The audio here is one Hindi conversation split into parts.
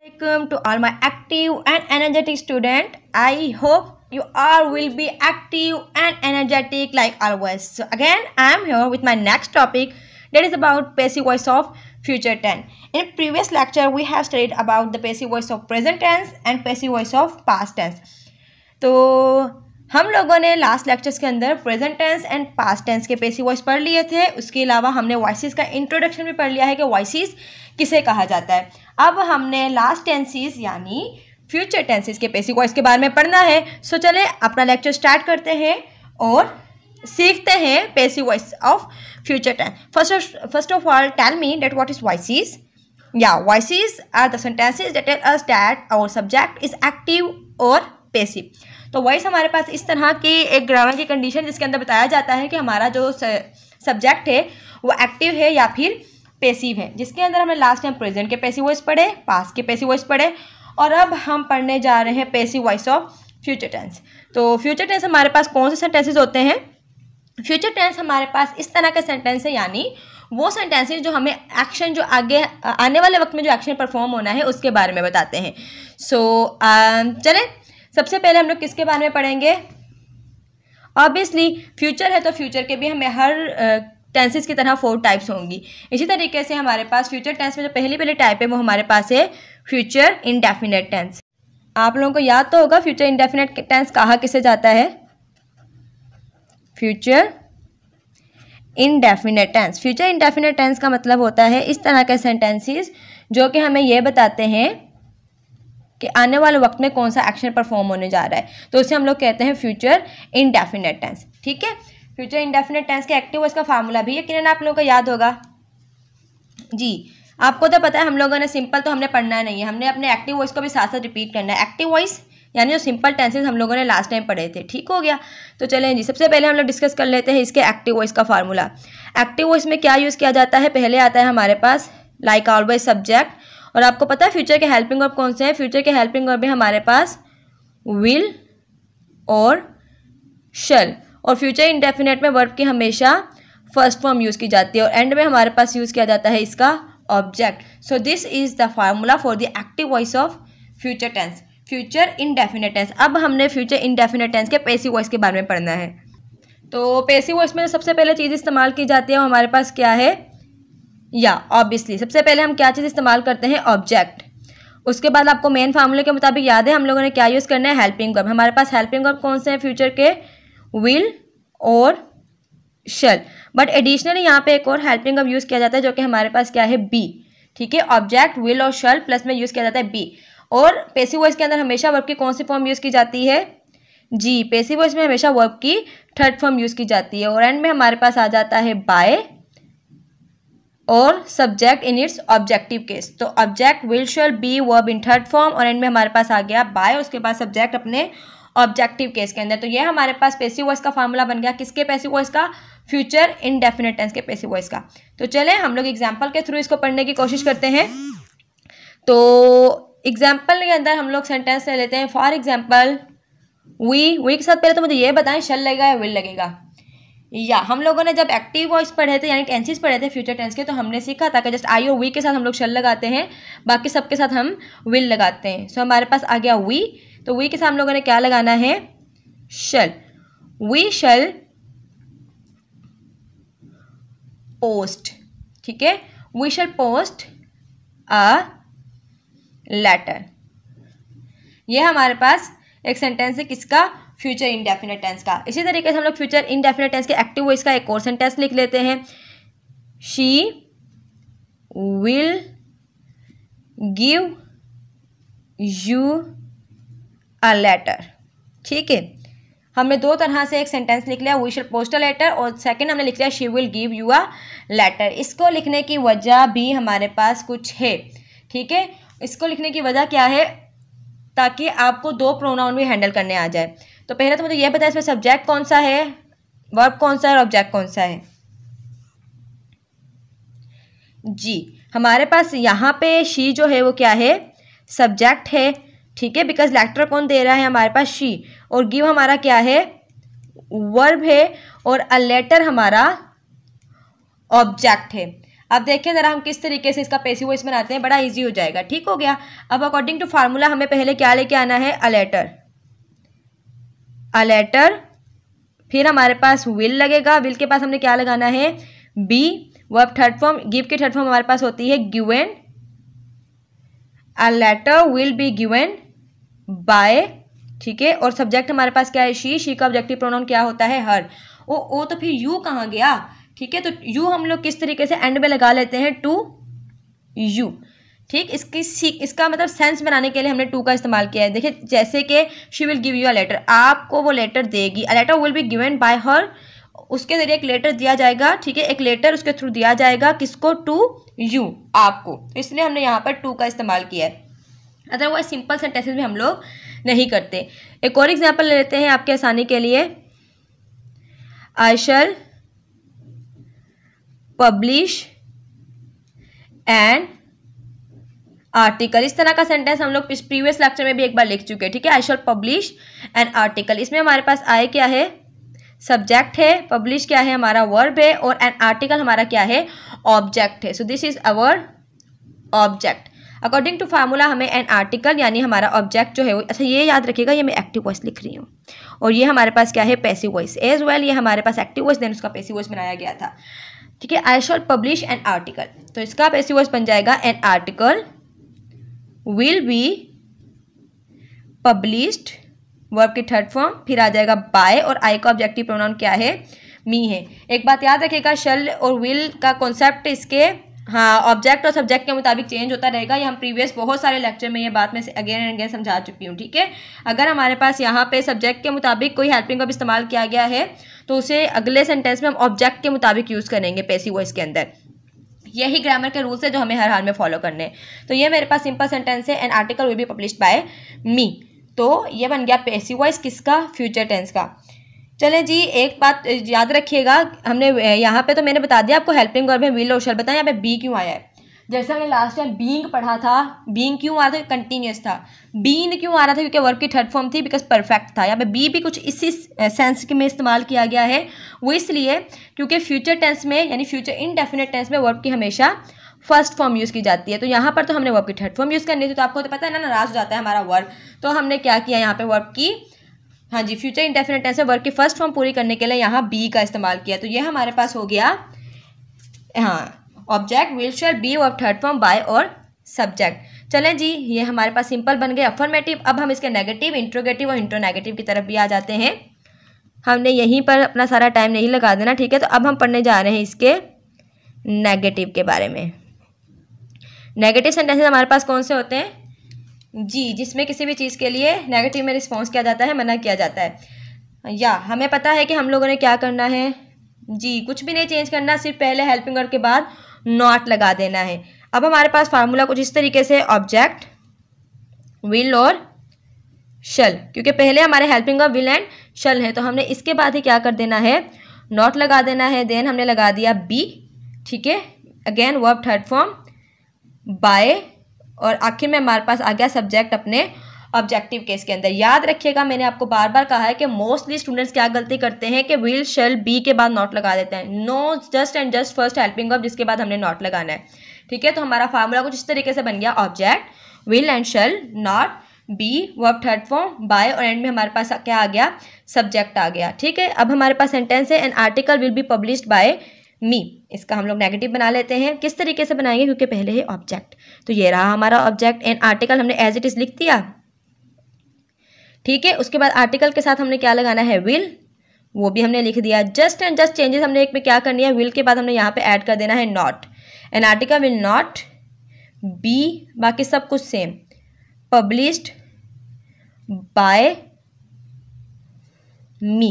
Welcome to all my active and energetic student. I hope you all will be active and energetic like always. So again, I am here with my next topic that is about passive voice of future tense. In previous lecture, we have studied about the passive voice of present tense and passive voice of past tense. So हम लोगों ने लास्ट लेक्चर्स के अंदर present tense and past tense के पेसी वॉइस पढ़ लिए थे उसके अलावा हमने वॉइसिस का इंट्रोडक्शन भी पढ़ लिया है कि वॉइसिस किसे कहा जाता है अब हमने लास्ट टेंसेस यानी फ्यूचर टेंसेस के पेसी वॉइस के बारे में पढ़ना है सो चले अपना लेक्चर स्टार्ट करते हैं और सीखते हैं passive voice of future tense first first of all tell me that what is voices या voices are the tenses that that that us subject is active और पेसिव तो वाइस हमारे पास इस तरह की एक ग्रामर की कंडीशन जिसके अंदर बताया जाता है कि हमारा जो सब्जेक्ट है वो एक्टिव है या फिर पेसिव है जिसके अंदर हमें लास्ट टाइम प्रेजेंट के पेसिव वॉइस पढ़े पास के पेसिव वॉइस पढ़े और अब हम पढ़ने जा रहे हैं passive voice of future tense तो फ्यूचर टेंस हमारे पास कौन से सेंटेंसेज होते हैं फ्यूचर टेंस हमारे पास इस तरह के सेंटेंस है यानी वो सेंटेंसेज जो हमें एक्शन जो आगे आने वाले वक्त में जो एक्शन परफॉर्म होना है उसके बारे में बताते हैं सो so, uh, सबसे पहले हम लोग किसके बारे में पढ़ेंगे ऑब्वियसली फ्यूचर है तो फ्यूचर के भी हमें हर टेंसेस की तरह फोर टाइप्स होंगी इसी तरीके से हमारे पास फ्यूचर टेंस में जो पहली पहली टाइप है वो हमारे पास है फ्यूचर इनडेफिनेट टेंस आप लोगों को याद तो होगा फ्यूचर इनडेफिनेट टेंस कहा किसे जाता है future indefinite tense future indefinite tense का मतलब होता है इस तरह के सेंटेंसेस जो कि हमें यह बताते हैं कि आने वाले वक्त में कौन सा एक्शन परफॉर्म होने जा रहा है तो उसे हम लोग कहते हैं फ्यूचर इनडेफिनेट टेंस ठीक है फ्यूचर इनडेफिनेट टेंस के एक्टिव का फार्मूला भी है किरण आप लोगों को याद होगा जी आपको तो पता है हम लोगों ने सिंपल तो हमने पढ़ना नहीं है हमने अपने एक्टिव वॉइस को भी साथ साथ रिपीट करना है एक्टिव वॉइस यानी जो सिंपल टेंसेज हम लोगों ने लास्ट टाइम पढ़े थे ठीक हो गया तो चलें जी सबसे पहले हम लोग डिस्कस कर लेते हैं इसके एक्टिव वॉइस का फार्मूला एक्टिव वॉइस में क्या यूज़ किया जाता है पहले आता है हमारे पास लाइक ऑलवेज सब्जेक्ट और आपको पता है फ्यूचर के हेल्पिंग वर्ब कौन से हैं फ्यूचर के हेल्पिंग वर्ब है हमारे पास विल और शल और फ्यूचर इंडेफिनेट में वर्ब की हमेशा फर्स्ट फॉर्म यूज़ की जाती है और एंड में हमारे पास यूज़ किया जाता है इसका object so this is the formula for the active voice of future tense future indefinite tense अब हमने फ्यूचर इनडेफिनेट टेंस के पेसी वॉइस के बारे में पढ़ना है तो पेसी वॉइस में सबसे पहले चीज़ इस्तेमाल की जाती है हमारे पास क्या है या ऑब्वियसली सबसे पहले हम क्या चीज़ इस्तेमाल करते हैं ऑब्जेक्ट उसके बाद आपको मेन फार्मूले के मुताबिक याद है हम लोगों ने क्या यूज़ करना है हेल्पिंग वर्ब हमारे पास हेल्पिंग वर्ब कौन से हैं फ्यूचर के विल और शेल बट एडिशनली यहाँ पे एक और हेल्पिंग वर्ब यूज़ किया जाता है जो कि हमारे पास क्या है बी ठीक है ऑब्जेक्ट विल और शेल प्लस में यूज़ किया जाता है बी और पेसी वॉइस के अंदर हमेशा वर्ब की कौन सी फॉर्म यूज़ की जाती है जी पेसी वॉइस में हमेशा वर्ब की थर्ड फॉर्म यूज़ की जाती है और एंड में हमारे पास आ जाता है बाय और subject in its objective case तो object will shall be verb in third form और एंड में हमारे पास आ गया बाय उसके बाद सब्जेक्ट अपने ऑब्जेक्टिव केस के अंदर तो ये हमारे पास पेसिव वॉइस का फार्मूला बन गया किसके पेसिव वॉइस का फ्यूचर इनडेफिनेट टेंस के पेसिव वॉइस का तो चले हम लोग एग्जाम्पल के थ्रू इसको पढ़ने की कोशिश करते हैं तो एग्जाम्पल के अंदर हम लोग सेंटेंस ले लेते हैं फॉर एग्जाम्पल वी वी के साथ पहले तो मुझे ये बताएं शल लगेगा या विल लगेगा या हम लोगों ने जब एक्टिव वॉइस पढ़े थे यानी टेंसिस पढ़े थे फ्यूचर टेंस के तो हमने सीखा था कि जस्ट आई ओ वी के साथ हम लोग शल लगाते हैं बाकी सबके साथ हम विल लगाते हैं सो so, हमारे पास आ गया वी तो वी के साथ हम लोगों ने क्या लगाना है शल वी शल पोस्ट ठीक है we shall post a letter यह हमारे पास एक सेंटेंस है किसका फ्यूचर इंडेफिनेट टेंस का इसी तरीके से हम लोग फ्यूचर इंडेफिनेट टेंस के एक्टिव वॉइस का एक और सेंटेंस लिख लेते हैं she will give you a letter ठीक है हमने दो तरह से एक सेंटेंस लिख लिया we shall post a letter और सेकंड हमने लिख लिया she will give you a letter इसको लिखने की वजह भी हमारे पास कुछ है ठीक है इसको लिखने की वजह क्या है ताकि आपको दो प्रोनाउन भी हैंडल करने आ जाए तो पहले तो मुझे यह बताया इसमें सब्जेक्ट कौन सा है वर्ब कौन सा है और ऑब्जेक्ट कौन सा है जी हमारे पास यहाँ पे शी जो है वो क्या है सब्जेक्ट है ठीक है बिकॉज लेक्टर कौन दे रहा है हमारे पास शी और गिव हमारा क्या है वर्ब है और अ लेटर हमारा ऑब्जेक्ट है अब देखें ज़रा हम किस तरीके से इसका वो वॉइस बनाते हैं बड़ा इजी हो जाएगा ठीक हो गया अब अकॉर्डिंग टू फार्मूला हमें पहले क्या लेके आना है अ लेटर अ लेटर फिर हमारे पास विल लगेगा विल के पास हमने क्या लगाना है be verb third form give की थर्ड फॉर्म हमारे पास होती है given a letter will be given by ठीक है और सब्जेक्ट हमारे पास क्या है शी शी का ऑब्जेक्टिव प्रोनाउन क्या होता है हर ओ ओ तो फिर यू कहाँ गया ठीक है तो यू हम लोग किस तरीके से एंड में लगा लेते हैं टू यू ठीक इसकी सीख इसका मतलब सेंस बनाने के लिए हमने टू का इस्तेमाल किया है देखिए जैसे कि she will give you a letter आपको वो लेटर देगी a letter will be given by her उसके जरिए एक लेटर दिया जाएगा ठीक है एक लेटर उसके थ्रू दिया जाएगा किसको टू यू आपको तो इसलिए हमने यहाँ पर टू का इस्तेमाल किया है अदरवाइज सिंपल सेंटेंसेस में हम लोग नहीं करते एक और एग्जाम्पल ले लेते हैं आपके आसानी के लिए I shall publish an article इस तरह का सेंटेंस हम लोग प्रीवियस लेक्चर में भी एक बार लिख चुके हैं ठीक है I shall publish an article इसमें हमारे पास आए क्या है सब्जेक्ट है पब्लिश क्या है हमारा वर्ब है और एन आर्टिकल हमारा क्या है ऑब्जेक्ट है so this is our object according to formula हमें एन आर्टिकल यानी हमारा ऑब्जेक्ट जो है वो अच्छा ये याद रखिएगा ये मैं एक्टिव वॉइस लिख रही हूँ और ये हमारे पास क्या है पैसिव वॉइस एज वेल ये हमारे पास एक्टिव वॉइस देन उसका पैसिव वॉइस बनाया गया था ठीक है I shall publish an article तो इसका पैसिव वॉइस बन जाएगा an article will be published verb के थर्ड फॉर्म फिर आ जाएगा बाय और आई का ऑब्जेक्टिव प्रोनाउन क्या है मी है एक बात याद रखिएगा शल और विल का कॉन्सेप्ट इसके हाँ ऑब्जेक्ट और सब्जेक्ट के मुताबिक चेंज होता रहेगा ये हम प्रीवियस बहुत सारे लेक्चर में ये बात मैं अगेन एंड अगेन समझा चुकी हूँ ठीक है अगर हमारे पास यहाँ पे सब्जेक्ट के मुताबिक कोई हेल्पिंग वर्ब इस्तेमाल किया गया है तो उसे अगले सेंटेंस में हम ऑब्जेक्ट के मुताबिक यूज़ करेंगे पेसी वॉइस के अंदर यही ग्रामर के रूल्स है जो हमें हर हाल में फॉलो करने हैं तो ये मेरे पास सिंपल सेंटेंस है an article will be publish by me तो ये बन गया पेसी वॉइस किसका फ्यूचर टेंस का चले जी एक बात याद रखिएगा हमने यहाँ पे तो मैंने बता दिया आपको हेल्पिंग वर्ब में विल और शल बताएं यहाँ पे बी क्यों आया है जैसे हमने लास्ट टाइम बींग पढ़ा था बींग क्यों आ रहा था कंटिन्यूस था बीन क्यों आ रहा था क्योंकि वर्ब की थर्ड फॉर्म थी बिकॉज परफेक्ट था यहाँ पे बी भी कुछ इसी सेंस में इस्तेमाल किया गया है वो इसलिए क्योंकि फ्यूचर टेंस में यानी फ्यूचर इनडेफिनेट टेंस में वर्ब की हमेशा फर्स्ट फॉर्म यूज़ की जाती है तो यहाँ पर तो हमने वर्ब की थर्ड फॉर्म यूज़ करनी थी तो आपको तो पता है ना नाराज हो जाता है हमारा वर्ब तो हमने क्या किया यहाँ पर वर्ब की हाँ जी फ्यूचर इंडेफिनेट टेंस में वर्ब की फर्स्ट फॉर्म पूरी करने के लिए यहाँ बी का इस्तेमाल किया तो ये हमारे पास हो गया हाँ ऑब्जेक्ट विल शेयर बी और थर्ड फॉर्म बाय और सब्जेक्ट चलें जी ये हमारे पास सिंपल बन गए अफर्मेटिव अब हम इसके नेगेटिव इंट्रोगेटिव और इंट्रोनेगेटिव की तरफ भी आ जाते हैं हमने यहीं पर अपना सारा टाइम नहीं लगा देना ठीक है तो अब हम पढ़ने जा रहे हैं इसके नेगेटिव के बारे में नेगेटिव सेंटेंसेस हमारे पास कौन से होते हैं जी जिसमें किसी भी चीज़ के लिए नेगेटिव में रिस्पॉन्स किया जाता है मना किया जाता है या हमें पता है कि हम लोगों ने क्या करना है जी कुछ भी नहीं चेंज करना सिर्फ पहले हेल्पिंग वर्ड के बाद नॉट लगा देना है अब हमारे पास फार्मूला कुछ इस तरीके से ऑब्जेक्ट विल और शल क्योंकि पहले हमारे helping of will and shall है तो हमने इसके बाद ही क्या कर देना है नॉट लगा देना है देन हमने लगा दिया बी ठीक है again verb third form by और आखिर में हमारे पास आ गया सब्जेक्ट अपने ऑब्जेक्टिव केस के अंदर याद रखिएगा मैंने आपको बार बार कहा है कि मोस्टली स्टूडेंट्स क्या गलती करते हैं कि विल शेल बी के बाद नॉट लगा देते हैं no just and just first helping of जिसके बाद हमने नॉट लगाना है ठीक है तो हमारा फार्मूला कुछ इस तरीके से बन गया object will and shall not be verb third form by और एंड में हमारे पास क्या आ गया सब्जेक्ट आ गया ठीक है अब हमारे पास सेंटेंस है an article will be published by me इसका हम लोग नेगेटिव बना लेते हैं किस तरीके से बनाएंगे क्योंकि पहले है ऑब्जेक्ट तो ये रहा हमारा ऑब्जेक्ट एंड आर्टिकल हमने एज इट इज़ लिख दिया ठीक है उसके बाद आर्टिकल के साथ हमने क्या लगाना है विल वो भी हमने लिख दिया जस्ट एंड जस्ट चेंजेस हमने एक में क्या करनी है विल के बाद हमने यहाँ पे ऐड कर देना है not an article will not be बाकी सब कुछ सेम पब्लिश्ड बाय मी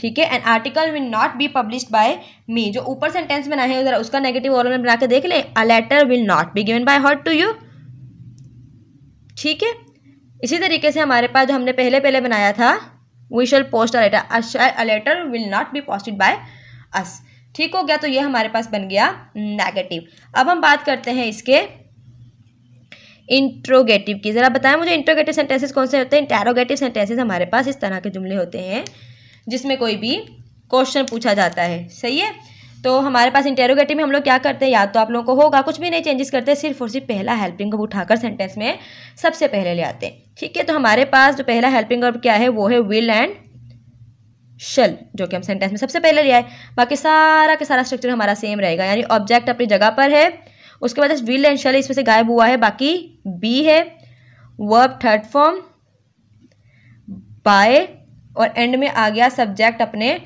ठीक है an article will not be published by me जो ऊपर सेंटेंस बना है उधर उसका नेगेटिव और में बना के देख लें a letter will not be given by hot to you ठीक है इसी तरीके से हमारे पास जो हमने पहले पहले बनाया था we shall post a letter a letter will not be posted by us ठीक हो गया तो ये हमारे पास बन गया नेगेटिव अब हम बात करते हैं इसके इंट्रोगेटिव की ज़रा बताएं मुझे इंट्रोगेटिव सेंटेंसेस कौन से होते हैं इंटेरोगेटिव सेंटेंसेस हमारे पास इस तरह के जुमले होते हैं जिसमें कोई भी क्वेश्चन पूछा जाता है सही है तो हमारे पास इंटेरोगेटिव में हम लोग क्या करते हैं याद तो आप लोगों को होगा कुछ भी नहीं चेंजेस करते सिर्फ और सिर्फ पहला हेल्पिंग को उठाकर सेंटेंस में सबसे पहले ले आते हैं ठीक है तो हमारे पास जो पहला हेल्पिंग वर्ब क्या है वो है विल एंड शल जो कि हम सेंटेंस में सबसे पहले लिया है बाकी सारा के सारा स्ट्रक्चर हमारा सेम रहेगा यानी ऑब्जेक्ट अपनी जगह पर है उसके बाद विल एंड शल इसमें से गायब हुआ है बाकी बी है वर्ब थर्ड फॉर्म बाय और एंड में आ गया सब्जेक्ट अपने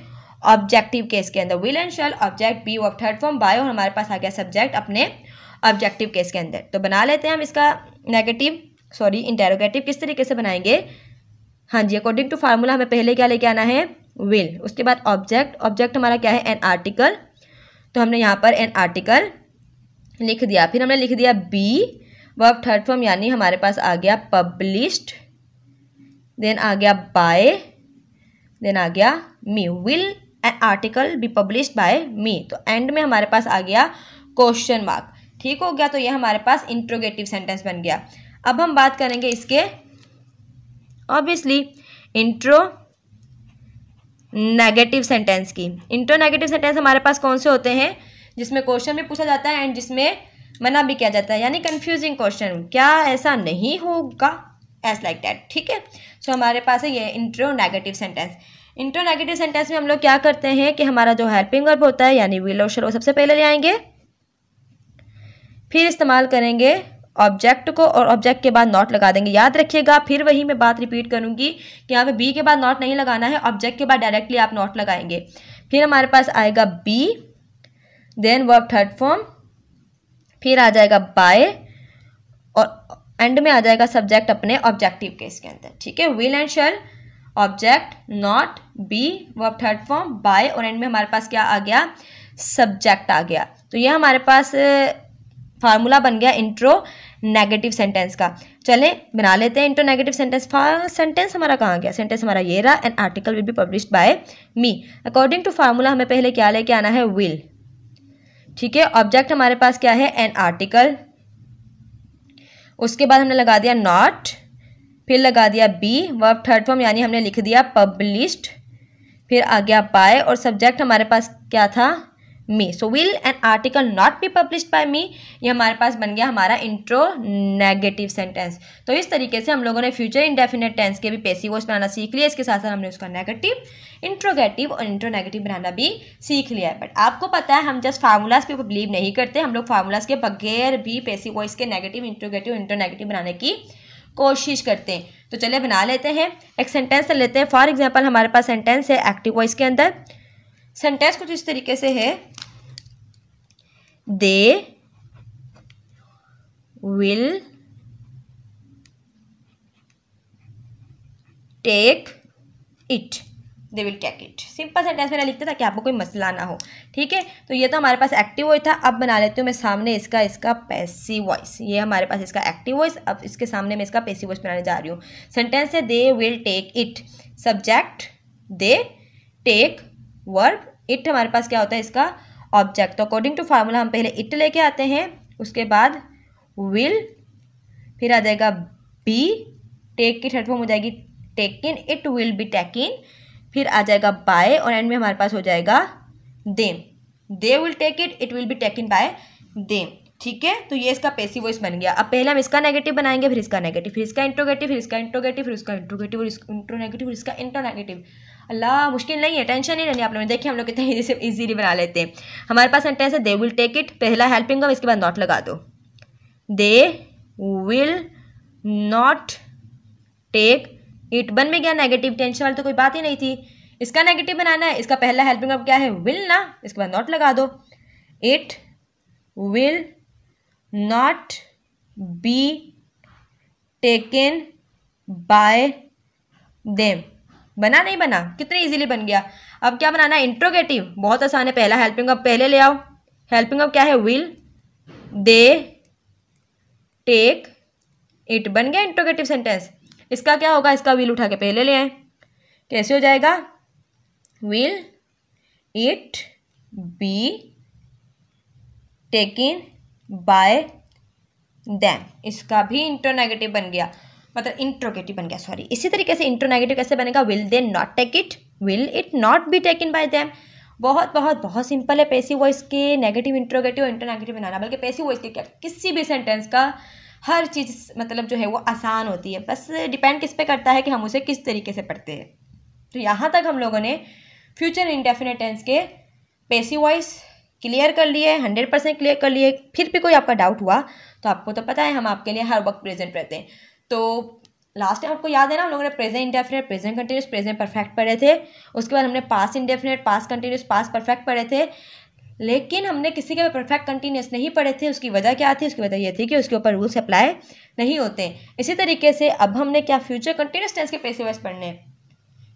ऑब्जेक्टिव केस के अंदर will and shall object be verb third form by और हमारे पास आ गया सब्जेक्ट अपने ऑब्जेक्टिव केस के अंदर तो बना लेते हैं हम इसका नेगेटिव सॉरी इंटेरोगेटिव किस तरीके से बनाएंगे हाँ जी अकॉर्डिंग टू फार्मूला हमें पहले क्या लेके आना है विल उसके बाद ऑब्जेक्ट ऑब्जेक्ट हमारा क्या है एन आर्टिकल तो हमने यहाँ पर एन आर्टिकल लिख दिया फिर हमने लिख दिया बी वर्ब थर्ड फॉर्म यानी हमारे पास आ गया पब्लिश्ड देन आ गया बाय देन आ गया me will an article be published by me तो एंड में हमारे पास आ गया क्वेश्चन मार्क ठीक हो गया तो ये हमारे पास इंट्रोगेटिव सेंटेंस बन गया अब हम बात करेंगे इसके ऑब्वियसली इंट्रो नेगेटिव सेंटेंस की इंट्रो नेगेटिव सेंटेंस हमारे पास कौन से होते हैं जिसमें क्वेश्चन भी पूछा जाता है एंड जिसमें मना भी किया जाता है यानी कंफ्यूजिंग क्वेश्चन क्या ऐसा नहीं होगा एज लाइक डैट ठीक है सो हमारे पास है ये intro negative sentence intro negative sentence में हम लोग क्या करते हैं कि हमारा जो हेल्पिंग वर्ब होता है यानी विल और वो सबसे पहले ले आएंगे फिर इस्तेमाल करेंगे ऑब्जेक्ट को और ऑब्जेक्ट के बाद नॉट लगा देंगे याद रखिएगा फिर वही मैं बात रिपीट करूंगी कि यहाँ पे बी के बाद नॉट नहीं लगाना है ऑब्जेक्ट के बाद डायरेक्टली आप नॉट लगाएंगे फिर हमारे पास आएगा be then verb third form फिर आ जाएगा बाय और एंड में आ जाएगा सब्जेक्ट अपने ऑब्जेक्टिव केस के अंदर ठीक है will and shall object not be verb third form by और एंड में हमारे पास क्या आ गया सब्जेक्ट आ गया तो ये हमारे पास फार्मूला बन गया इंट्रो नेगेटिव सेंटेंस का चलें बना लेते हैं intro negative sentence first sentence हमारा कहाँ गया सेंटेंस हमारा ये रहा an article will be publish by me according to formula हमें पहले क्या लेके आना है विल ठीक है ऑब्जेक्ट हमारे पास क्या है एन आर्टिकल उसके बाद हमने लगा दिया नॉट फिर लगा दिया बी वर्ब थर्ड फॉर्म यानी हमने लिख दिया पब्लिश्ड फिर आ गया बाय और सब्जेक्ट हमारे पास क्या था me so will an article not be publish by me ये हमारे पास बन गया हमारा इंट्रो नेगेटिव सेंटेंस तो इस तरीके से हम लोगों ने फ्यूचर इंडेफिनेट टेंस के भी पेसी वोस बनाना सीख लिया इसके साथ साथ हमने उसका नेगेटिव इंट्रोगेटिव और इंट्रो नेगेटिव बनाना भी सीख लिया है बट आपको पता है हम जस्ट फार्मूलाज के ऊपर बिलीव नहीं करते हम लोग फार्मूलाज के बगैर भी पेसी वॉइस के नेगेटिव इंट्रोगेटिव इंट्रो नेगेटिव बनाने की कोशिश करते हैं तो चलिए बना लेते हैं एक सेंटेंस लेते हैं फॉर एग्जाम्पल हमारे पास सेंटेंस है एक्टिव वॉइस के अंदर सेंटेंस कुछ इस तरीके से है they will take it they will take it simple sentence लिखता लिखते ताकि आपको कोई मसला ना हो ठीक है तो ये तो हमारे पास एक्टिव वॉइस था अब बना लेती हूँ मैं सामने इसका इसका पैसिव वॉइस ये हमारे पास इसका एक्टिव वॉइस अब इसके सामने मैं इसका पैसिव वॉइस बनाने जा रही हूँ सेंटेंस है they will take it subject they take verb it हमारे पास क्या होता है इसका ऑब्जेक्ट तो अकॉर्डिंग टू फार्मूला हम पहले इट लेके आते हैं उसके बाद विल फिर आ जाएगा बी टेक की थर्ड फॉर्म हो जाएगी taken it will be in फिर आ जाएगा बाय और एंड में हमारे पास हो जाएगा them they will take it it will be taken by them ठीक है तो ये इसका पेसी वॉइस बन गया अब पहले हम इसका नेगेटिव बनाएंगे फिर इसका नेगेटिव फिर इसका इंट्रोगेटिव फिर इसका इंट्रोगेटिव फिर इसका इंट्रोगेटिव और इंट्रो नेगेटिव फिर इसका इंट्रोनेगेटिव नेगेटिव अल्लाह मुश्किल नहीं है टेंशन नहीं रहनी आप लोगों ने देखिए हम लोग कितने इजी से ईजीली बना लेते हैं हमारे पास सेंटेंस है दे विल टेक इट पहला हेल्पिंग वर्ब इसके बाद नॉट लगा दो they will not take it बन में गया नेगेटिव टेंशन वाली तो कोई बात ही नहीं थी इसका नेगेटिव बनाना है इसका पहला हेल्पिंग वर्ब क्या है विल ना इसके बाद नॉट लगा दो it will not be taken by them बना नहीं बना कितने इजीली बन गया अब क्या बनाना है इंट्रोगेटिव बहुत आसान है पहला हेल्पिंग अब पहले ले आओ हेल्पिंग अब क्या है विल दे टेक इट बन गया इंट्रोगेटिव सेंटेंस इसका क्या होगा इसका विल उठा के पहले ले आए कैसे हो जाएगा will it be taken by them इसका भी इंट्रोनेगेटिव बन गया मतलब इंट्रोगेटिव बन गया सॉरी इसी तरीके से इंट्रोनेगेटिव कैसे बनेगा will they not take it will it not be taken by them बहुत बहुत बहुत सिंपल है पैसिव वॉइस के नेगेटिव इंट्रोगेटिव और इंटरनेगेटिव बनाना बल्कि पैसिव वॉइस के क्या किसी भी सेंटेंस का हर चीज़ मतलब जो है वो आसान होती है बस डिपेंड किस पे करता है कि हम उसे किस तरीके से पढ़ते हैं तो यहाँ तक हम लोगों ने फ्यूचर इंडेफिनेट टेंस के पैसिव वॉइस क्लियर कर लिए हंड्रेड परसेंट क्लियर कर लिए फिर भी कोई आपका डाउट हुआ तो आपको तो पता है हम आपके लिए हर वक्त प्रेजेंट रहते हैं तो लास्ट टाइम आपको याद है ना हम लोगों ने present indefinite present continuous present perfect पढ़े थे उसके बाद हमने past indefinite past continuous past perfect पढ़े थे लेकिन हमने किसी के परफेक्ट कंटिन्यूस नहीं पढ़े थे उसकी वजह क्या थी उसकी वजह यह थी कि उसके ऊपर रूल्स अप्लाई नहीं होते इसी तरीके से अब हमने क्या फ्यूचर कंटिन्यूस टेंस के पेशेवर्स पढ़ने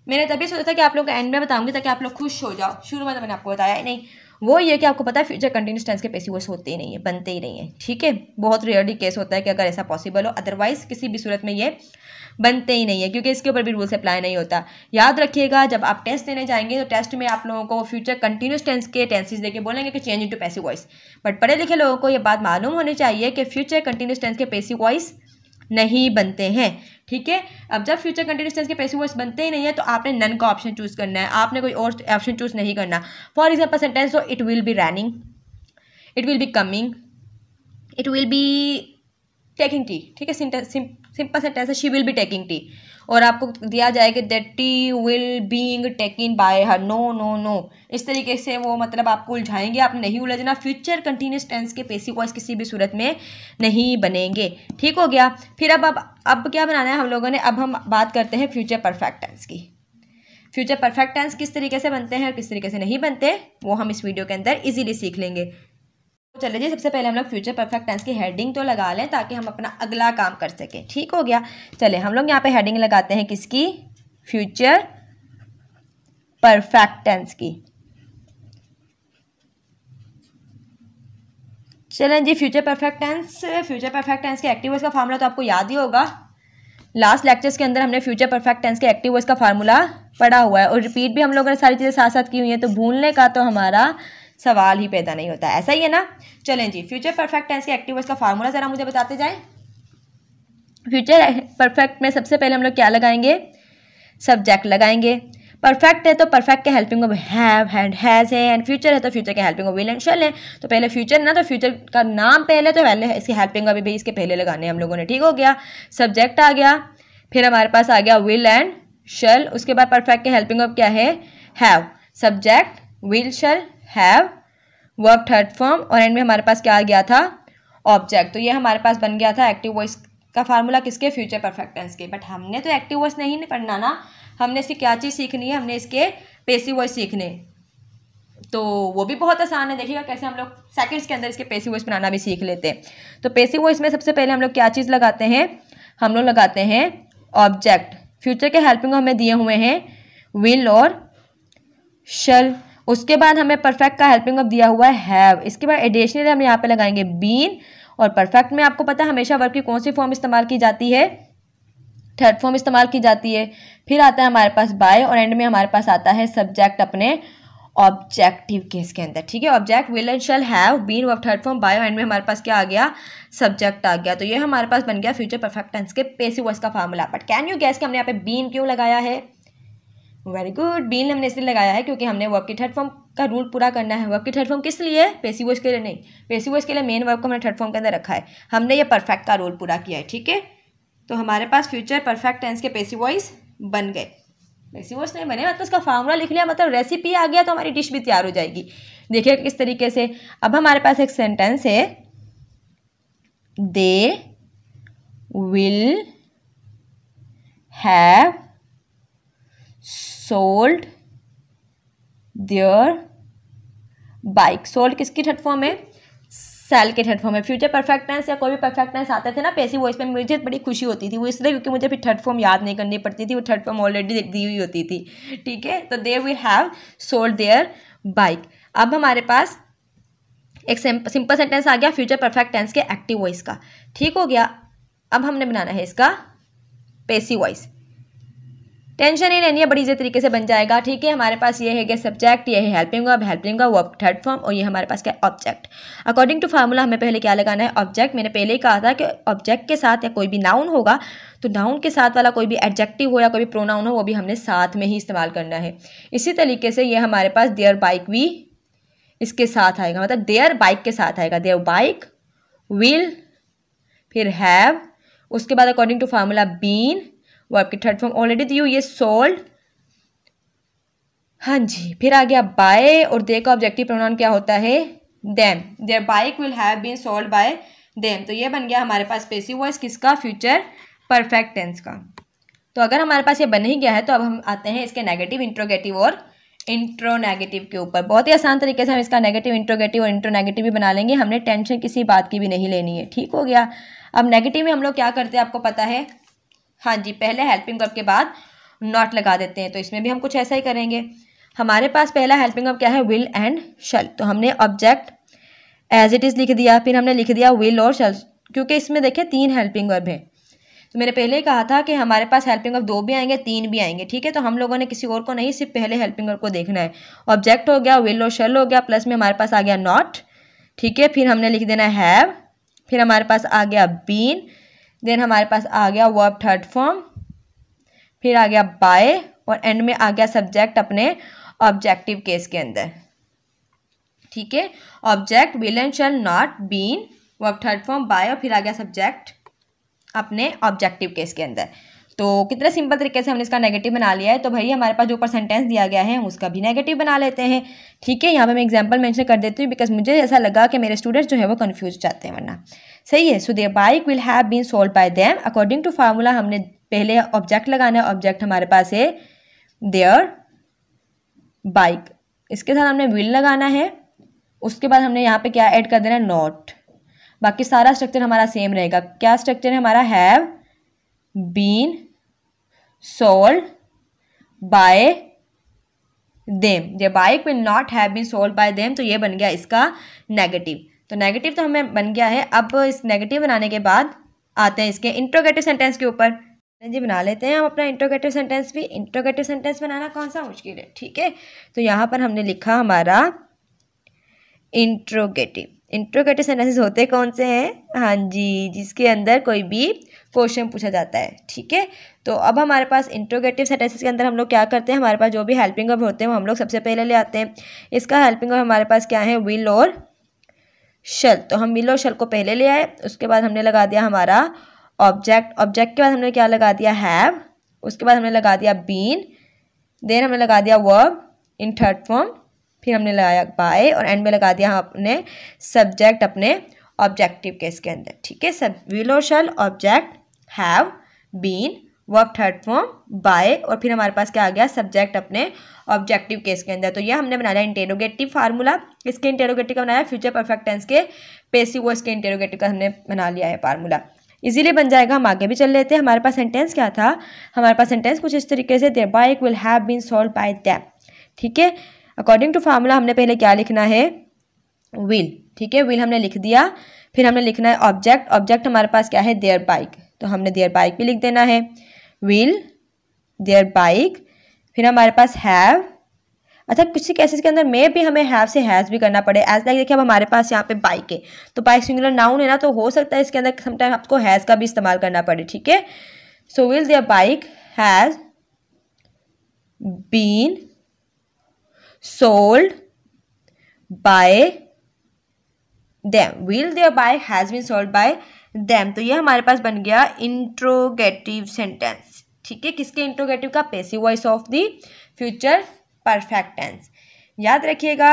मैंने तभी सोचा था कि आप लोग को एंड में बताऊंगी ताकि आप लोग खुश हो जाओ शुरू में तो मैंने आपको बताया नहीं वो ये कि आपको पता है फ्यूचर कंटिन्यूस टेंस के पेसिवर्स होते ही नहीं है बनते ही नहीं है ठीक है बहुत रेयरली केस होता है कि अगर ऐसा पॉसिबल हो अदरवाइज किसी भी सूरत में ये बनते ही नहीं है क्योंकि इसके ऊपर भी रूल्स अप्लाई नहीं होता याद रखिएगा जब आप टेस्ट देने जाएंगे तो टेस्ट में आप लोगों को फ्यूचर कंटिन्यूस टेंस के टेंसेज देके बोलेंगे कि change to passive voice but पढ़े लिखे लोगों को ये बात मालूम होनी चाहिए कि फ्यूचर कंटिन्यूस टेंस के पेसी वॉइस नहीं बनते हैं ठीक है अब जब फ्यूचर कंटिन्यूस टेंस के पैसिव वर्ड्स बनते ही नहीं है तो आपने नन का ऑप्शन चूज़ करना है आपने कोई और ऑप्शन चूज़ नहीं करना फॉर एग्जाम्पल सेंटेंस हो it will be running it will be coming it will be taking की ठीक है सिंपल सा टेस्ट है she will be taking tea और आपको दिया जाए कि that tea will being taken by her no no no इस तरीके से वो मतलब आपको उलझाएंगे आप नहीं उलझना फ्यूचर कंटिन्यूस टेंस के पेसी वॉइस किसी भी सूरत में नहीं बनेंगे ठीक हो गया फिर अब अब अब क्या बनाना है हम लोगों ने अब हम बात करते हैं फ्यूचर परफेक्ट टेंस की फ्यूचर परफेक्ट टेंस किस तरीके से बनते हैं और किस तरीके से नहीं बनते वो हम इस वीडियो के अंदर इजीली सीख लेंगे तो चले जी सबसे पहले हम लोग फ्यूचर परफेक्ट टेंस की हेडिंग तो लगा लें ताकि हम अपना अगला काम कर सकें ठीक हो गया चले हम लोग यहाँ पे हेडिंग लगाते हैं किसकी फ्यूचर परफेक्ट टेंस की चलें जी future perfect tense future perfect tense के एक्टिव का फार्मूला तो आपको याद ही होगा लास्ट लेक्चर्स के अंदर हमने फ्यूचर परफेक्ट टेंस के एक्टिव का फार्मूला पढ़ा हुआ है और रिपीट भी हम लोगों ने सारी चीज़ें साथ साथ की हुई हैं तो भूलने का तो हमारा सवाल ही पैदा नहीं होता ऐसा ही है ना चलें जी फ्यूचर परफेक्ट टेंस के एक्टिव वर्ड्स का फार्मूला ज़रा मुझे बताते जाएं फ्यूचर परफेक्ट में सबसे पहले हम लोग क्या लगाएंगे सब्जेक्ट लगाएंगे परफेक्ट है तो परफेक्ट के helping verb have and has है एंड फ्यूचर है तो फ्यूचर के helping verb will and shall है तो पहले फ्यूचर ना तो फ्यूचर का नाम पहले तो पहले इसके हेल्पिंग वर्ब भी इसके पहले लगाने हम लोगों ने ठीक हो गया सब्जेक्ट आ गया फिर हमारे पास आ गया विल एंड शेल उसके बाद परफेक्ट के हेल्पिंग वर्ब क्या है have subject will shall have verb third form और एंड में हमारे पास क्या आ गया था ऑब्जेक्ट तो ये हमारे पास बन गया था एक्टिव वॉइस का फार्मूला किसके फ्यूचर परफेक्ट टेंस के बट हमने तो एक्टिव वॉइस नहीं पढ़ना ना हमने इसकी क्या चीज़ सीखनी है हमने इसके पेसिव वॉइस सीखने तो वो भी बहुत आसान है देखिएगा कैसे हम लोग सेकेंड्स के अंदर इसके पेसिव वॉइस बनाना भी सीख लेते हैं तो पेसिव वॉइस में सबसे पहले हम लोग क्या चीज़ लगाते हैं हम लोग लगाते हैं ऑब्जेक्ट फ्यूचर के हेल्पिंग हमें दिए हुए हैं विल और शल उसके बाद हमें परफेक्ट का हेल्पिंग ऑफ दिया हुआ है हैव इसके बाद एडिशनली हम यहाँ पे लगाएंगे बीन और परफेक्ट में आपको पता है हमेशा वर्ब की कौन सी फॉर्म इस्तेमाल की जाती है थर्ड फॉर्म इस्तेमाल की जाती है फिर आता है हमारे पास बाय और एंड में हमारे पास आता है सब्जेक्ट अपने ऑब्जेक्टिव केस के अंदर ठीक है object will and shall have been verb third form by end में हमारे पास क्या आ गया सब्जेक्ट आ गया तो ये हमारे पास बन गया फ्यूचर परफेक्ट टेंस के पेसिव वर्स का formula but can you guess कि हमने यहाँ पे बीन क्यों लगाया है वेरी गुड बीन हमने इसलिए लगाया है क्योंकि हमने वर्क की थर्ड फॉर्म का रूल पूरा करना है वर्क की थर्ड फॉर्म किस लिए पेशी वोश के लिए नहीं पेशी वोश के लिए मेन वर्क को हमने थर्ड फॉर्म के अंदर रखा है हमने ये परफेक्ट का रोल पूरा किया है ठीक है तो हमारे पास फ्यूचर परफेक्ट टेंस के पेशी वॉइस बन गए पेशी वॉइस नहीं बने मतलब उसका फार्मूला लिख लिया मतलब रेसिपी आ गया तो हमारी डिश भी तैयार हो जाएगी देखिए किस तरीके से अब हमारे पास एक सेंटेंस है they will have sold their bike sold किसकी थर्ड फॉर्म है सेल के थर्ड फॉर्म है फ्यूचर परफेक्टनेस या कोई भी परफेक्टनेस आते थे ना पैसिव वॉइस में मुझे बड़ी खुशी होती थी वो इसलिए क्योंकि मुझे फिर थर्ड फॉर्म याद नहीं करनी पड़ती थी वो थर्ड फॉर्म ऑलरेडी दी हुई होती थी ठीक है तो they we have sold their bike अब हमारे पास एक सिंपल सेंटेंस आ गया फ्यूचर परफेक्ट टेंस के एक्टिव वॉइस का ठीक हो गया अब हमने बनाना है इसका पेसी वॉइस टेंशन ही नहीं है बड़ी इजी तरीके से बन जाएगा ठीक है हमारे पास ये है सब्जेक्ट ये है helping verb helping verb verb third form और ये हमारे पास क्या ऑब्जेक्ट अकॉर्डिंग टू फार्मूला हमें पहले क्या लगाना है ऑब्जेक्ट मैंने पहले ही कहा था कि ऑब्जेक्ट के साथ या कोई भी नाउन होगा तो नाउन के साथ वाला कोई भी एडजेक्टिव हो या कोई भी प्रोनाउन हो वो भी हमने साथ में ही इस्तेमाल करना है इसी तरीके से ये हमारे पास देयर बाइक भी इसके साथ आएगा मतलब देयर बाइक के साथ आएगा देयर बाइक विल फिर हैव उसके बाद अकॉर्डिंग टू फार्मूला बीन वो आपकी थर्ड फॉर्म ऑलरेडी दी हुई है सोल्ड हाँ जी फिर आ गया बाय और दे का ऑब्जेक्टिव प्रोनाउन क्या होता है them their bike will have been sold by them तो ये बन गया हमारे पास पेसिव वॉइस किसका फ्यूचर परफेक्ट टेंस का तो अगर हमारे पास ये बन ही गया है तो अब हम आते हैं इसके नेगेटिव इंट्रोगेटिव और इंट्रो नेगेटिव के ऊपर बहुत ही आसान तरीके से हम इसका नेगेटिव इंट्रोगेटिव और इंट्रो नेगेटिव भी बना लेंगे हमने टेंशन किसी बात की भी नहीं लेनी है ठीक हो गया अब नेगेटिव में हम लोग क्या करते हैं आपको पता है हाँ जी पहले हेल्पिंग वर्ब के बाद नॉट लगा देते हैं तो इसमें भी हम कुछ ऐसा ही करेंगे हमारे पास पहला हेल्पिंग वर्ब क्या है विल एंड शल तो हमने ऑब्जेक्ट एज इट इज़ लिख दिया फिर हमने लिख दिया विल और शल क्योंकि इसमें देखिए तीन हेल्पिंग वर्ब हैं तो मैंने पहले ही कहा था कि हमारे पास हेल्पिंग वर्ब दो भी आएंगे तीन भी आएंगे ठीक है तो हम लोगों ने किसी और को नहीं सिर्फ पहले हेल्पिंग वर्ब को देखना है ऑब्जेक्ट हो गया विल और शल हो गया प्लस में हमारे पास आ गया नॉट ठीक है फिर हमने लिख देना हैव फिर हमारे पास आ गया बीन देन हमारे पास आ गया वर्ब थर्ड फॉर्म फिर आ गया बाय और एंड में आ गया सब्जेक्ट अपने ऑब्जेक्टिव केस के अंदर ठीक है object will and shall not been verb third form by और फिर आ गया सब्जेक्ट अपने ऑब्जेक्टिव केस के अंदर तो कितने सिंपल तरीके से हमने इसका नेगेटिव बना लिया है तो भाई हमारे पास जो परसेंटेंस दिया गया है हम उसका भी नेगेटिव बना लेते हैं ठीक है यहाँ पे मैं एग्जांपल मेंशन कर देती हूँ बिकॉज मुझे ऐसा लगा कि मेरे स्टूडेंट्स जो है वो कन्फ्यूज जाते हैं वरना सही है so they bike will have been solve by them according to formula हमने पहले ऑब्जेक्ट लगाना है ऑब्जेक्ट हमारे पास है देअर बाइक इसके साथ हमने विल लगाना है उसके बाद हमने यहाँ पर क्या ऐड कर देना है नॉट बाकी सारा स्ट्रक्चर हमारा सेम रहेगा क्या स्ट्रक्चर है हमारा have been sold by them the bike will not have been solved by them तो ये बन गया इसका नेगेटिव तो नेगेटिव तो हमें बन गया है अब इस नेगेटिव बनाने के बाद आते हैं इसके इंट्रोगेटिव सेंटेंस के ऊपर हाँ जी बना लेते हैं हम अपना इंट्रोगेटिव सेंटेंस भी इंट्रोगेटिव सेंटेंस बनाना कौन सा मुश्किल है ठीक है तो यहाँ पर हमने लिखा हमारा इंट्रोगेटिव इंट्रोगेटिव सेंटेंसेस होते कौन से हैं हाँ जी जिसके अंदर कोई भी क्वेश्चन पूछा जाता है ठीक है तो अब हमारे पास इंट्रोगेटिव सेंटेंसेस के अंदर हम लोग क्या करते हैं हमारे पास जो भी हेल्पिंग वर्ब होते हैं वो हम लोग सबसे पहले ले आते हैं इसका हेल्पिंग वर्ब हमारे पास क्या है विल और शल तो हम विल और शल को पहले ले आए उसके बाद हमने लगा दिया हमारा ऑब्जेक्ट ऑब्जेक्ट के बाद हमने क्या लगा दिया हैव उसके बाद हमने लगा दिया बीन देन हमने लगा दिया वर्ब इन थर्ड फॉर्म फिर हमने लगाया बाय और एंड में लगा दिया अपने सब्जेक्ट अपने ऑब्जेक्टिव केस के अंदर ठीक है सब विल और shall object have been verb third form by और फिर हमारे पास क्या आ गया सब्जेक्ट अपने ऑब्जेक्टिव केस के अंदर तो ये हमने बनाया इंटेरोगेटिव फार्मूला इसके इंटेरोगेटिव का बनाया फ्यूचर परफेक्ट टेंस के पेसी वो इसके इंटेरोगेटिव का हमने बना लिया है फार्मूला इजीली बन जाएगा हम आगे भी चल लेते हैं हमारे पास सेंटेंस क्या था हमारे पास सेंटेंस कुछ इस तरीके से there bike will have been solve by them ठीक है अकॉर्डिंग टू फार्मूला हमने पहले क्या लिखना है विल ठीक है विल हमने लिख दिया फिर हमने लिखना है ऑब्जेक्ट ऑब्जेक्ट हमारे पास क्या है देयर बाइक तो हमने देयर बाइक भी लिख देना है विल देयर बाइक फिर हमारे पास हैव अच्छा किसी केसेस के अंदर मे भी हमें हैव से हैज़ भी करना पड़े एज लाइक देखिए अब हमारे पास यहाँ पे बाइक है तो बाइक सिंगुलर नाउन है ना तो हो सकता है इसके अंदर समटाइम आपको हैज़ का भी इस्तेमाल करना पड़े ठीक है so will their bike has been sold by them will their bike has been sold by them तो ये हमारे पास बन गया इंट्रोगेटिव सेंटेंस ठीक है किसके इंट्रोगेटिव का passive voice of the future perfect tense याद रखिएगा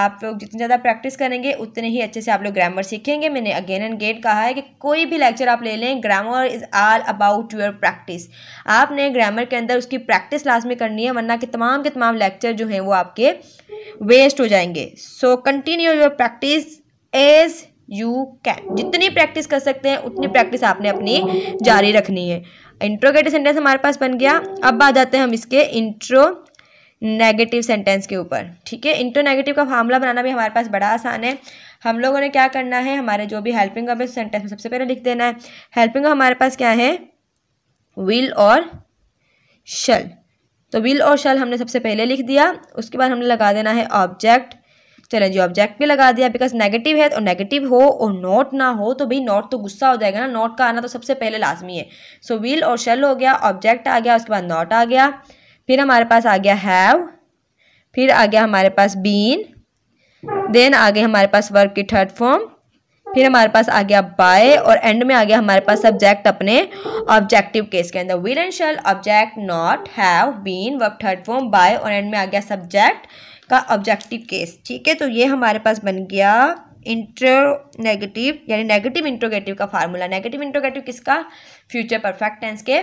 आप लोग जितनी ज़्यादा प्रैक्टिस करेंगे उतने ही अच्छे से आप लोग ग्रामर सीखेंगे मैंने अगेन एंड गेट कहा है कि कोई भी लेक्चर आप ले लें grammar is all about your practice आपने ग्रामर के अंदर उसकी प्रैक्टिस लाजमी करनी है वरना कि तमाम के तमाम लेक्चर जो हैं वो आपके वेस्ट हो जाएंगे so continue your practice as you can जितनी प्रैक्टिस कर सकते हैं उतनी प्रैक्टिस आपने अपनी जारी रखनी है इंट्रोगेटिव सेंटेंस हमारे पास बन गया अब आ जाते हैं हम इसके इंट्रो नेगेटिव सेंटेंस के ऊपर ठीक है इंट्रो नेगेटिव का फार्मूला बनाना भी हमारे पास बड़ा आसान है हम लोगों ने क्या करना है हमारे जो भी हेल्पिंग वर्ब है सेंटेंस में सबसे पहले लिख देना है हेल्पिंग हमारे पास क्या है विल और शल तो विल और शल हमने सबसे पहले लिख दिया उसके बाद हमने लगा देना है ऑब्जेक्ट चले जी ऑब्जेक्ट भी लगा दिया बिकॉज नेगेटिव है और तो नेगेटिव हो और नॉट ना हो तो भाई नॉट तो गुस्सा हो जाएगा ना नॉट का आना तो सबसे पहले लाजमी है सो so, विल और शेल हो गया ऑब्जेक्ट आ गया उसके बाद नॉट आ गया फिर हमारे पास आ गया हैव फिर आ गया हमारे पास बीन देन आ गया हमारे पास वर्क की थर्ड फॉर्म फिर हमारे पास आ गया बाय और एंड में आ गया हमारे पास सब्जेक्ट अपने ऑब्जेक्टिव केस के अंदर will and shall object not have been verb third form by और एंड में आ गया सब्जेक्ट का ऑब्जेक्टिव केस ठीक है तो ये हमारे पास बन गया इंट्रो नेगेटिव यानी नेगेटिव इंट्रोगेटिव का फार्मूला नेगेटिव इंट्रोगेटिव किसका फ्यूचर परफेक्ट टेंस के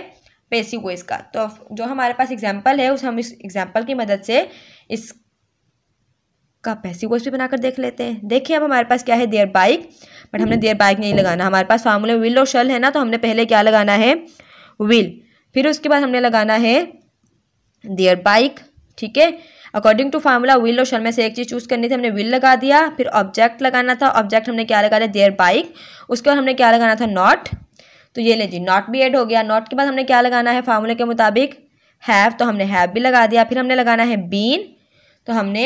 पेसिव वॉइस का तो जो हमारे पास एग्जाम्पल है उस हम इस एग्जाम्पल की मदद से इस का पैसिव वॉइस भी बनाकर देख लेते हैं देखिए अब हमारे पास क्या है देयर बाइक बट हमने देयर बाइक नहीं लगाना हमारे पास फार्मूला विल और शल है ना तो हमने पहले क्या लगाना है विल फिर उसके बाद हमने लगाना है देयर बाइक ठीक है अकॉर्डिंग टू फार्मूला विल और शल में से एक चीज़ चूज करनी थी हमने विल लगा दिया फिर ऑब्जेक्ट लगाना था ऑब्जेक्ट हमने क्या लगा दिया देयर बाइक उसके बाद हमने क्या लगाना था नॉट तो ये ले जी नॉट भी एड हो गया नॉट के बाद हमने क्या लगाना है फार्मूले के मुताबिक हैव तो हमने हैव भी लगा दिया फिर हमने लगाना है बीन तो हमने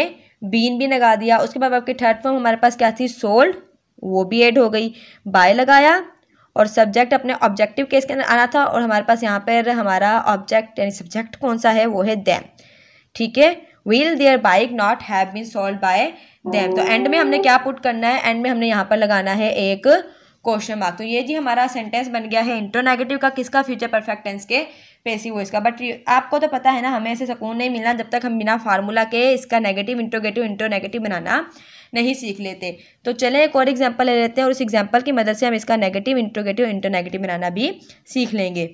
बीन भी लगा दिया उसके बाद आपकी थर्ड फॉर्म हमारे पास क्या थी सोल्ड वो भी ऐड हो गई बाय लगाया और सब्जेक्ट अपने ऑब्जेक्टिव केस के अंदर आना था और हमारे पास यहाँ पर हमारा ऑब्जेक्ट यानी सब्जेक्ट कौन सा है वो है दैम ठीक है will their bike not have been solve by them तो एंड में हमने क्या पुट करना है एंड में हमने यहाँ पर लगाना है एक क्वेश्चन मार्क तो ये जी हमारा सेंटेंस बन गया है इंट्रोनेगेटिव का किसका फ्यूचर परफेक्ट टेंस के पेसी वो इसका बट आपको तो पता है ना हमें ऐसे सुकून नहीं मिलना जब तक हम बिना फार्मूला के इसका नेगेटिव इंट्रोगेटिव इंट्रोनेगेटिव बनाना नहीं सीख लेते तो चले एक और एग्जाम्पल ले लेते हैं और उस एग्जाम्पल की मदद से हम इसका नेगेटिव इंट्रोगेटिव इंटरनेगेटिव बनाना भी सीख लेंगे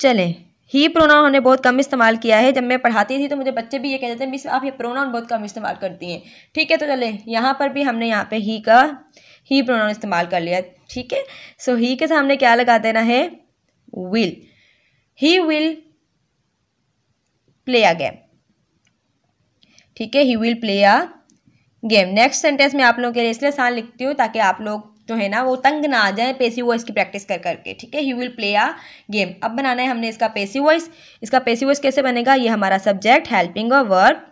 चलें ही प्रोनाउन हमने बहुत कम इस्तेमाल किया है जब मैं पढ़ाती थी तो मुझे बच्चे भी ये कहते थे मिस आप ये प्रोनाउन बहुत कम इस्तेमाल करती हैं ठीक है तो चले यहाँ पर भी हमने यहाँ पे ही का ही प्रोनाउन इस्तेमाल कर लिया ठीक है सो ही के सामने क्या लगा देना है will he will play a game ठीक है he will play a game next sentence में आप लोगों के लिए इसलिए आसान लिखती हूँ ताकि आप लोग जो है ना वो तंग ना आ जाए पेसी वॉइस की प्रैक्टिस कर करके ठीक है he will play a game अब बनाना है हमने इसका पेसी वॉइस इसका पेसी वॉइस कैसे बनेगा ये हमारा subject helping uh verb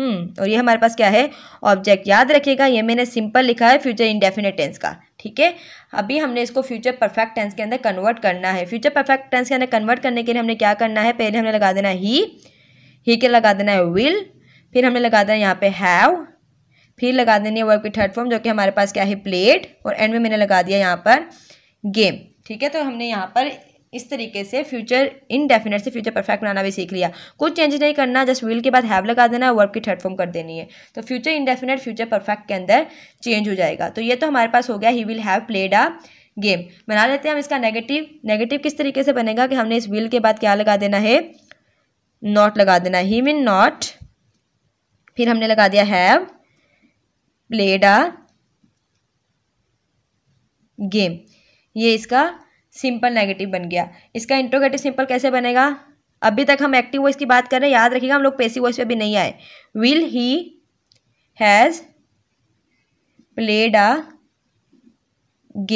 hmm और ये हमारे पास क्या है ऑब्जेक्ट याद रखिएगा ये मैंने सिंपल लिखा है फ्यूचर इंडेफिनेट टेंस का ठीक है अभी हमने इसको फ्यूचर परफेक्ट टेंस के अंदर कन्वर्ट करना है फ्यूचर परफेक्ट टेंस के अंदर कन्वर्ट करने के लिए हमने क्या करना है पहले हमने लगा देना ही ही के लगा देना है विल फिर हमने लगा देना यहाँ पे हैव फिर लगा देनी है वर्क की थर्ड फॉर्म जो कि हमारे पास क्या है प्लेट और एंड में मैंने लगा दिया यहाँ पर गेम ठीक है तो हमने यहाँ पर इस तरीके से फ्यूचर इनडेफिनेट से फ्यूचर परफेक्ट बनाना भी सीख लिया कुछ चेंज नहीं करना जस्ट व्हील के बाद हैव लगा देना है वर्क की थर्ड फॉर्म कर देनी है तो फ्यूचर इनडेफिनेट फ्यूचर परफेक्ट के अंदर चेंज हो जाएगा तो ये तो हमारे पास हो गया he will have played a game बना लेते हैं हम इसका नेगेटिव नेगेटिव किस तरीके से बनेगा कि हमने इस व्हील के बाद क्या लगा देना है नॉट लगा देना ही मीन नॉट फिर हमने लगा दिया हैव प्लेड अ गेम ये इसका सिंपल नेगेटिव बन गया इसका इंट्रोगेटिव सिंपल कैसे बनेगा अभी तक हम एक्टिव वॉइस की बात कर रहे हैं याद रखिएगा हम लोग पेसिव वॉइस पे भी नहीं आए will he has played a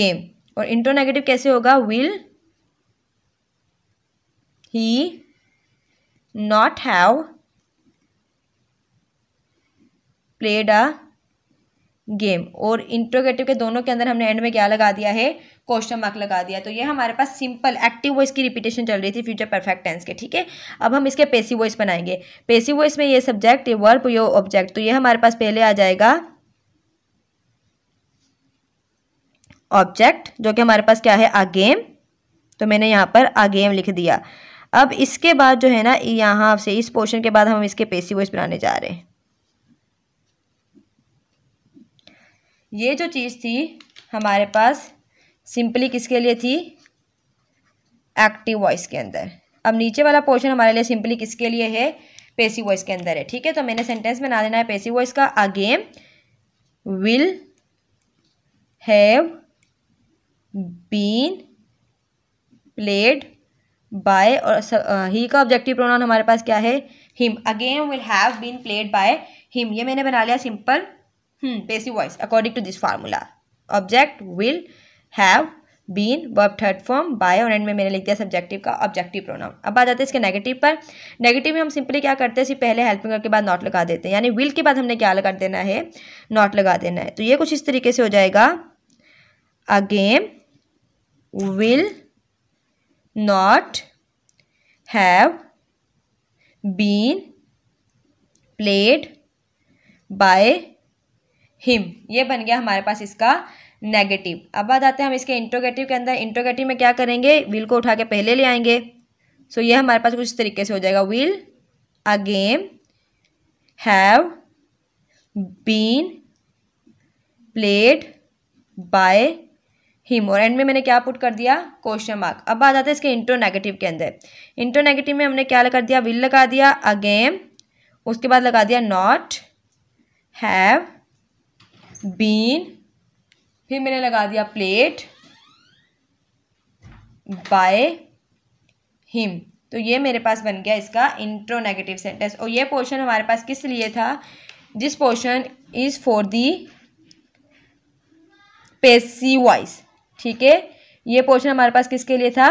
game और इंट्रो नेगेटिव कैसे होगा will he not have played a game और इंट्रोगेटिव के दोनों के अंदर हमने एंड में क्या लगा दिया है क्वेश्चन मार्क लगा दिया तो ये हमारे पास सिंपल एक्टिव वॉइस की रिपीटेशन चल रही थी फ्यूचर परफेक्ट टेंस के ठीक है अब हम इसके पेसी वॉइस बनाएंगे पेसी वॉइस में ये सब्जेक्ट ये वर्ब ये ऑब्जेक्ट तो ये हमारे पास पहले आ जाएगा ऑब्जेक्ट जो कि हमारे पास क्या है आ गेम तो मैंने यहाँ पर आ गेम लिख दिया अब इसके बाद जो है ना यहाँ से इस पोर्शन के बाद हम इसके पेसी वॉइस बनाने जा रहे हैं ये जो चीज़ थी हमारे पास सिंपली किसके लिए थी एक्टिव वॉइस के अंदर अब नीचे वाला पोर्शन हमारे लिए सिंपली किसके लिए है पेसी वॉइस के अंदर है ठीक है तो मैंने सेंटेंस बना देना है पेसी वॉइस का again will have been played by और ही का ऑब्जेक्टिव प्रोनाउन हमारे पास क्या है him again will have been played by him ये मैंने बना लिया simple hmm, voice according to this formula object will have been verb third form by और एंड में मैंने लिख दिया सब्जेक्टिव का ऑब्जेक्टिव प्रोनाउन अब आ जाते हैं इसके नेगेटिव पर नेगेटिव में हम सिंपली क्या करते हैं पहले हेल्पिंग के बाद नॉट लगा देते हैं यानी विल के बाद हमने क्या लगा देना है नॉट लगा देना है तो ये कुछ इस तरीके से हो जाएगा again will not have been played by him ये बन गया हमारे पास इसका नेगेटिव अब बात आते हैं हम इसके इंट्रोगेटिव के अंदर इंट्रोगेटिव में क्या करेंगे विल को उठा के पहले ले आएंगे सो so, ये हमारे पास कुछ तरीके से हो जाएगा will again have been played by him और एंड में मैंने क्या पुट कर दिया क्वेश्चन मार्क अब आ आते हैं इसके इंट्रो नेगेटिव के अंदर इंट्रो नेगेटिव में हमने क्या लगा दिया विल लगा दिया अगेम उसके बाद लगा दिया नॉट हैव बीन फिर मैंने लगा दिया प्लेट बाय हिम तो ये मेरे पास बन गया इसका इंट्रो नेगेटिव सेंटेंस और ये पोर्शन हमारे पास किस लिए था this portion is for the passive voice ठीक है ये पोर्शन हमारे पास किसके लिए था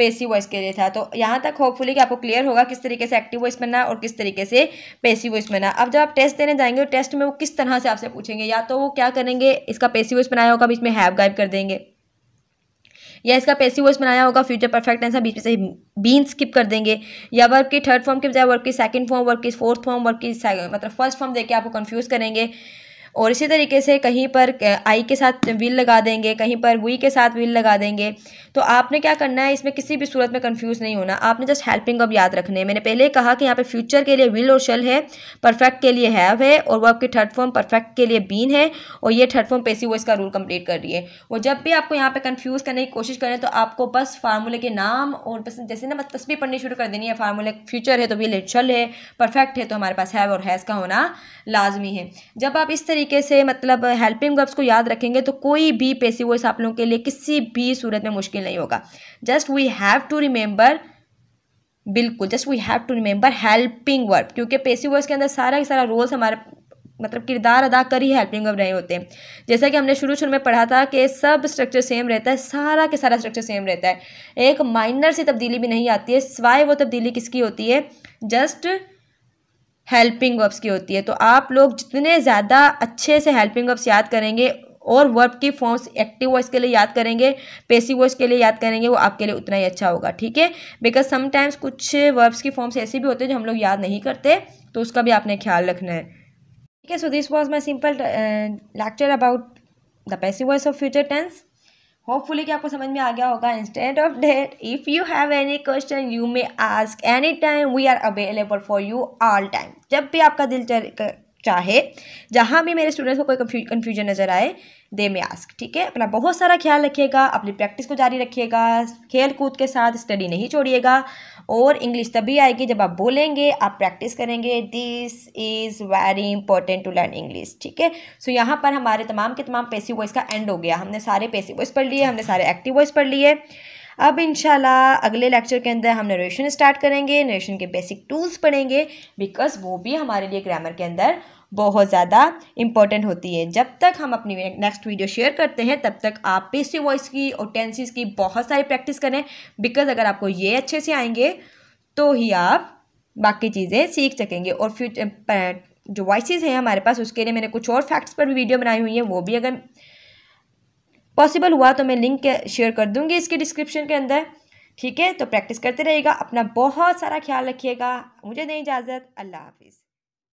पेसी वॉइस के लिए था तो यहाँ तक होपफुली कि आपको क्लियर होगा किस तरीके से एक्टिव वॉइस बनना और किस तरीके से पेसी वॉइस बनना अब जब आप टेस्ट देने जाएंगे टेस्ट में वो किस तरह से आपसे पूछेंगे या तो वो क्या करेंगे इसका पेसी वॉइस बनाया होगा बीच में हैव गायब कर देंगे या इसका पेसी वॉइस बनाया होगा फ्यूचर परफेक्ट आंसर बीच में से बीन स्किप कर देंगे या वर्क की थर्ड फॉर्म मतलब के बजाय वर्क की सेकंड फॉर्म वर्क की फोर्थ फॉर्म वर्क की मतलब फर्स्ट फॉर्म देके आपको कंफ्यूज करेंगे और इसी तरीके से कहीं पर आई के साथ विल लगा देंगे कहीं पर वी के साथ विल लगा देंगे तो आपने क्या करना है इसमें किसी भी सूरत में कन्फ्यूज़ नहीं होना आपने जस्ट हेल्पिंग अब याद रखने मैंने पहले कहा कि यहाँ पे फ्यूचर के लिए विल और शल है परफेक्ट के लिए हैव है और वो आपकी थर्ड फॉर्म परफेक्ट के लिए बीन है और ये थर्ड फॉर्म पेसी वो इसका रूल कंप्लीट कर रही है वो जब भी आपको यहाँ पे कंफ्यूज करने की कोशिश करें तो आपको बस फार्मूले के नाम और बस जैसे ना बस तस्वीर पढ़नी शुरू कर देनी है फार्मूले फ्यूचर है तो विल शल है परफेक्ट है तो हमारे पास हैव और हैज़ का होना लाजमी है जब आप इस तरीके तरीके से मतलब हेल्पिंग वर्ब्स को याद रखेंगे तो कोई भी पेसी वॉइस आप लोगों के लिए किसी भी सूरत में मुश्किल नहीं होगा just we have to remember बिल्कुल just we have to remember helping verb क्योंकि पेसी वॉइस के अंदर सारा का सारा रोल्स हमारे मतलब किरदार अदा कर ही हेल्पिंग वर्ब रहे होते हैं जैसा कि हमने शुरू शुरू में पढ़ा था कि सब स्ट्रक्चर सेम रहता है सारा के सारा स्ट्रक्चर सेम रहता है एक माइनर सी तब्दीली भी नहीं आती है सवाए वो तब्दीली किसकी होती है जस्ट हेल्पिंग वर्ब्स की होती है तो आप लोग जितने ज़्यादा अच्छे से हेल्पिंग वर्ब्स याद करेंगे और वर्ब की फॉर्म्स एक्टिव वॉइस के लिए याद करेंगे पेसिव वॉइस के लिए याद करेंगे वो आपके लिए उतना ही अच्छा होगा ठीक है बिकॉज समटाइम्स कुछ वर्ब्स की फॉर्म्स ऐसी भी होते हैं जो हम लोग याद नहीं करते तो उसका भी आपने ख्याल रखना है ठीक है so this was my simple lecture about the passive voice of future tense hopefully कि आपको समझ में आ गया होगा instead of that if you have any question you may ask any time we are available for you all time जब भी आपका दिल चाहे जहाँ भी मेरे स्टूडेंट्स को कोई कन्फ्यूजन नज़र आए दे में आस्क ठीक है अपना बहुत सारा ख्याल रखिएगा अपनी प्रैक्टिस को जारी रखिएगा खेल कूद के साथ स्टडी नहीं छोड़िएगा और इंग्लिश तभी आएगी जब आप बोलेंगे आप प्रैक्टिस करेंगे this is very important to learn English ठीक है सो यहाँ पर हमारे तमाम के तमाम पेसी वॉइस का एंड हो गया हमने सारे पेसी वॉइस पढ़ लिए हमने सारे एक्टिव वॉइस पढ़ लिए अब इन अगले लेक्चर के अंदर हम नरेशन स्टार्ट करेंगे नरेशन के बेसिक टूल्स पढ़ेंगे बिकॉज वो भी हमारे लिए ग्रामर के अंदर बहुत ज़्यादा इंपॉर्टेंट होती है जब तक हम अपनी नेक्स्ट वीडियो शेयर करते हैं तब तक आप पेसी वॉइस की और टेंसिस की बहुत सारी प्रैक्टिस करें बिकॉज अगर आपको ये अच्छे से आएंगे तो ही आप बाकी चीज़ें सीख सकेंगे और फ्यूचर जो वॉइस हैं हमारे पास उसके लिए मैंने कुछ और फैक्ट्स पर भी वीडियो बनाई हुई है वो भी अगर पॉसिबल हुआ तो मैं लिंक शेयर कर दूँगी इसके डिस्क्रिप्शन के अंदर ठीक है तो प्रैक्टिस करते रहिएगा अपना बहुत सारा ख्याल रखिएगा मुझे नहीं इजाज़त अल्लाह हाफिज़